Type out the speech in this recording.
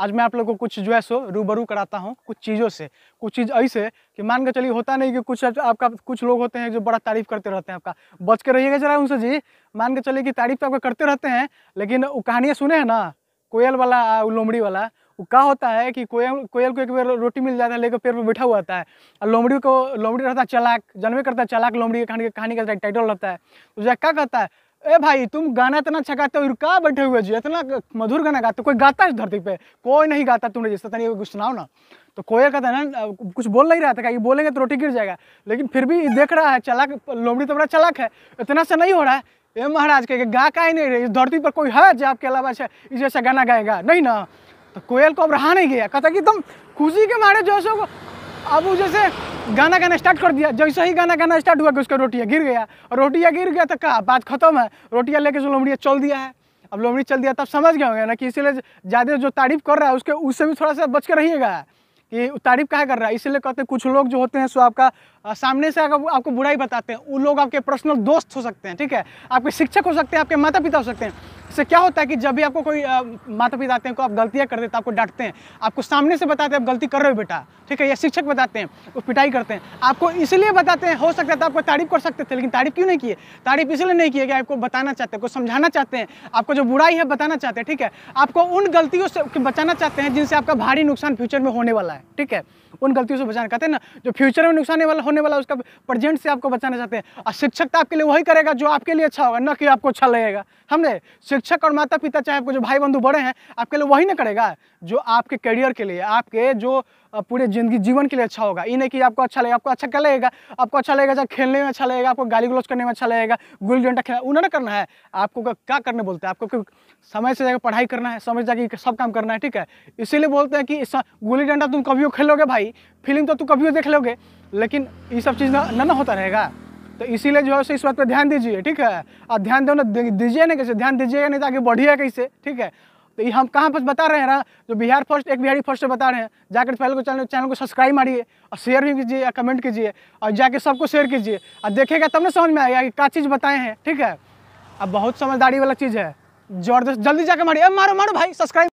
आज मैं आप लोग को कुछ जो है सो रूबरू कराता हूँ कुछ चीज़ों से कुछ चीज़ ऐसे कि मान के चलिए होता नहीं कि कुछ आपका कुछ लोग होते हैं जो बड़ा तारीफ़ करते रहते हैं आपका बच के रहिएगा जरा उनसे जी मान के चलिए कि तारीफ़ तो आपका करते रहते हैं लेकिन वो कहानियाँ सुने हैं ना कोयल वाला लोमड़ी वाला वो क्या होता है कि कोयल कोयल को एक बार रोटी मिल जाता है लेकर पेड़ पर बैठा हुआ होता है और लोमड़ी को लोमड़ी रहता है चलाक जनवे करता है चलाक लोमड़ी कहानी कहानी का टाइटल रहता है तो जो क्या कहता है ए भाई तुम गाना इतना अच्छा गाते हो कहा बैठे हुए जी इतना मधुर गाना गाते कोई गाता है धरती पे कोई नहीं गाता तुमने जैसे तनी कुछ सुनाओ ना तो कोयल कहता है ना कुछ बोल नहीं रहा था कि बोलेंगे तो रोटी गिर जाएगा लेकिन फिर भी देख रहा है चलाक लोमड़ी तो बड़ा चलाक है इतना से नहीं हो रहा है ए महाराज कह गा का ही नहीं रहे इस धरती पर कोई है जो आपके अलावा अच्छा इस जैसा गाना गाएगा नहीं ना तो कोयल को अब रहा नहीं गया कहता कि तुम खुशी के मारे जो को अब जैसे गाना गाना स्टार्ट कर दिया जैसे ही गाना गाना स्टार्ट हुआ कि उसका रोटिया गिर गया और रोटिया गिर गया तो कहा बात खत्म है रोटिया लेके जो लोमड़िया चल दिया है अब लोमड़ी चल दिया तब समझ गए होंगे ना कि इसीलिए ज़्यादा जो तारीफ कर रहा है उसके उससे भी थोड़ा सा बच के रहिएगा कि तारीफ कहाँ कर रहा है इसीलिए कहते हैं कुछ लोग जो होते हैं सो आपका सामने से अगर आपको बुराई बताते हैं वो लोग आपके पर्सनल दोस्त हो सकते हैं ठीक है आपके शिक्षक हो सकते हैं आपके माता पिता हो सकते हैं इससे क्या होता है कि जब भी आपको कोई आ, माता पिता आते हैं को आप गलतियाँ कर देते हैं आपको डांटते हैं आपको सामने से बताते हैं आप गलती कर रहे हो बेटा ठीक है या शिक्षक बताते हैं वो पिटाई करते हैं आपको इसलिए बताते हैं हो सकता है तो आपको तारीफ कर सकते थे लेकिन तारीफ क्यों नहीं किए तारीफ इसलिए नहीं किए कि आपको बताना चाहते हैं कुछ समझाना चाहते हैं आपको जो बुराई है बताना चाहते हैं ठीक है आपको उन गलतियों से बचाना चाहते हैं जिनसे आपका भारी नुकसान फ्यूचर में होने वाला है ठीक है उन गलतियों से बचाना कहते हैं ना जो फ्यूचर में नुकसान वाला होने वाला उसका प्रजेंट से आपको बचाना चाहते हैं और शिक्षक तो आपके लिए वही करेगा जो आपके लिए अच्छा होगा ना कि आपको अच्छा लगेगा हमने शिक्षक और माता पिता चाहे आपको जो भाई बंधु बड़े हैं आपके लिए वही ना करेगा जो आपके करियर के लिए आपके जो पूरे जिंदगी जीवन के लिए अच्छा होगा ये नहीं कि आपको अच्छा लगेगा आपको अच्छा क्या लगेगा आपको अच्छा लगेगा चाहे खेलने में अच्छा लगेगा आपको गाली गलोच करने में अच्छा लगेगा गुल डंडा खेलना उन्होंने करना है आपको क्या करने बोलते हैं आपको समय से जाकर पढ़ाई करना है समय से जाकर सब काम करना है ठीक है इसीलिए बोलते हैं कि गुल्ली डंडा तुम कभी खेलोगे भाई भाई फीलिंग तो तू कभी भी देख लोगे लेकिन ये सब चीज़ ना ना होता रहेगा तो इसीलिए जो है सो इस बात पर ध्यान दीजिए ठीक है और ध्यान दो ना दीजिए ना कैसे ध्यान दीजिएगा नहीं तो आगे बढ़िए कैसे ठीक है तो ये हम कहाँ पर बता रहे हैं ना जो बिहार फर्स्ट एक बिहारी फर्स्ट बता रहे हैं जाकर पहले को चैनल चैनल को सब्सक्राइब मारिए और शेयर भी कीजिए या कमेंट कीजिए और जाके सबको शेयर कीजिए और देखेगा तब ना समझ में आएगा कि क्या चीज़ बताए हैं ठीक है अब बहुत समझदारी वाला चीज़ है जोरदस्त जल्दी जाकर मारिए मारो मारो भाई सब्सक्राइब